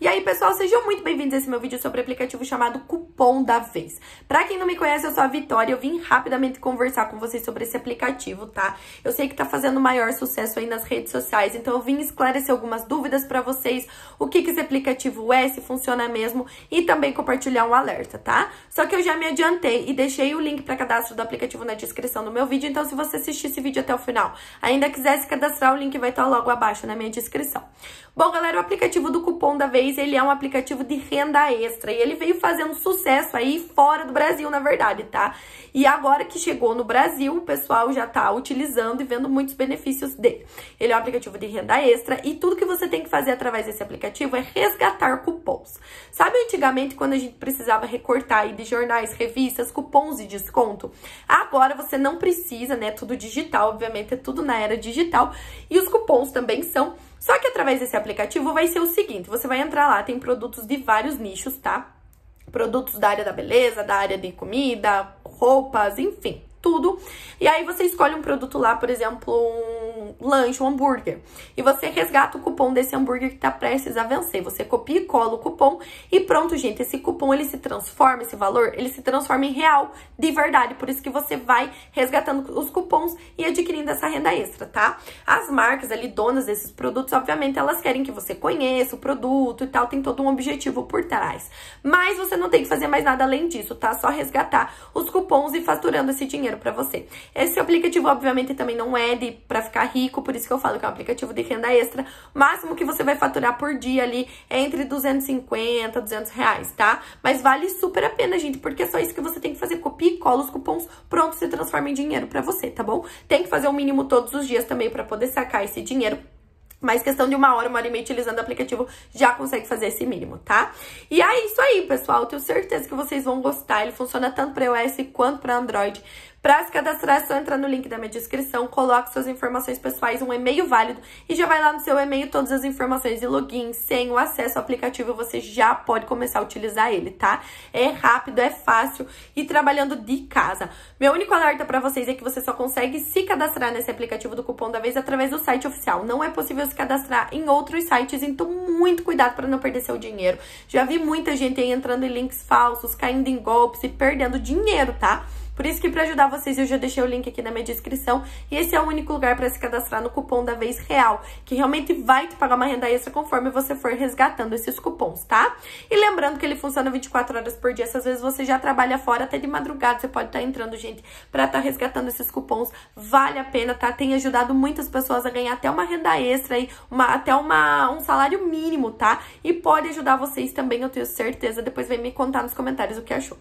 E aí, pessoal, sejam muito bem-vindos a esse meu vídeo sobre o aplicativo chamado Cupom da Vez. Pra quem não me conhece, eu sou a Vitória, eu vim rapidamente conversar com vocês sobre esse aplicativo, tá? Eu sei que tá fazendo maior sucesso aí nas redes sociais, então eu vim esclarecer algumas dúvidas pra vocês, o que que esse aplicativo é, se funciona mesmo, e também compartilhar um alerta, tá? Só que eu já me adiantei e deixei o link pra cadastro do aplicativo na descrição do meu vídeo, então se você assistir esse vídeo até o final, ainda quiser se cadastrar, o link vai estar tá logo abaixo na minha descrição. Bom, galera, o aplicativo do Cupom da Vez ele é um aplicativo de renda extra. E ele veio fazendo sucesso aí fora do Brasil, na verdade, tá? E agora que chegou no Brasil, o pessoal já tá utilizando e vendo muitos benefícios dele. Ele é um aplicativo de renda extra e tudo que você tem que fazer através desse aplicativo é resgatar cupons. Sabe antigamente quando a gente precisava recortar aí de jornais, revistas, cupons de desconto? Agora você não precisa, né? Tudo digital, obviamente, é tudo na era digital. E os cupons também são só que através desse aplicativo vai ser o seguinte, você vai entrar lá, tem produtos de vários nichos, tá? Produtos da área da beleza, da área de comida, roupas, enfim, tudo. E aí você escolhe um produto lá, por exemplo, um um lanche, um hambúrguer. E você resgata o cupom desse hambúrguer que está prestes a vencer. Você copia e cola o cupom e pronto, gente. Esse cupom ele se transforma, esse valor, ele se transforma em real de verdade. Por isso que você vai resgatando os cupons e adquirindo essa renda extra, tá? As marcas ali, donas desses produtos, obviamente, elas querem que você conheça o produto e tal, tem todo um objetivo por trás. Mas você não tem que fazer mais nada além disso, tá? Só resgatar os cupons e faturando esse dinheiro para você. Esse aplicativo, obviamente, também não é de para ficar rico rico, por isso que eu falo que é um aplicativo de renda extra. máximo que você vai faturar por dia ali é entre 250, 200 reais, tá? Mas vale super a pena, gente, porque é só isso que você tem que fazer. Copia e cola os cupons, pronto, se transforma em dinheiro pra você, tá bom? Tem que fazer o um mínimo todos os dias também pra poder sacar esse dinheiro mas questão de uma hora, uma hora e meia utilizando o aplicativo, já consegue fazer esse mínimo, tá? E é isso aí, pessoal. Tenho certeza que vocês vão gostar. Ele funciona tanto para iOS quanto para Android. Para se cadastrar, é só entrar no link da minha descrição, coloque suas informações pessoais, um e-mail válido e já vai lá no seu e-mail todas as informações de login, sem o acesso ao aplicativo, você já pode começar a utilizar ele, tá? É rápido, é fácil e trabalhando de casa. Meu único alerta para vocês é que você só consegue se cadastrar nesse aplicativo do cupom da vez através do site oficial. Não é possível se cadastrar em outros sites, então muito cuidado para não perder seu dinheiro. Já vi muita gente aí entrando em links falsos, caindo em golpes e perdendo dinheiro, tá? Por isso que para ajudar vocês eu já deixei o link aqui na minha descrição e esse é o único lugar para se cadastrar no cupom da vez real, que realmente vai te pagar uma renda extra conforme você for resgatando esses cupons, tá? E lembrando que ele funciona 24 horas por dia, às vezes você já trabalha fora até de madrugada, você pode estar tá entrando, gente, para estar tá resgatando esses cupons, vale a pena, tá? Tem ajudado muitas pessoas a ganhar até uma renda extra aí, uma, até uma, um salário mínimo, tá? E pode ajudar vocês também, eu tenho certeza, depois vem me contar nos comentários o que achou.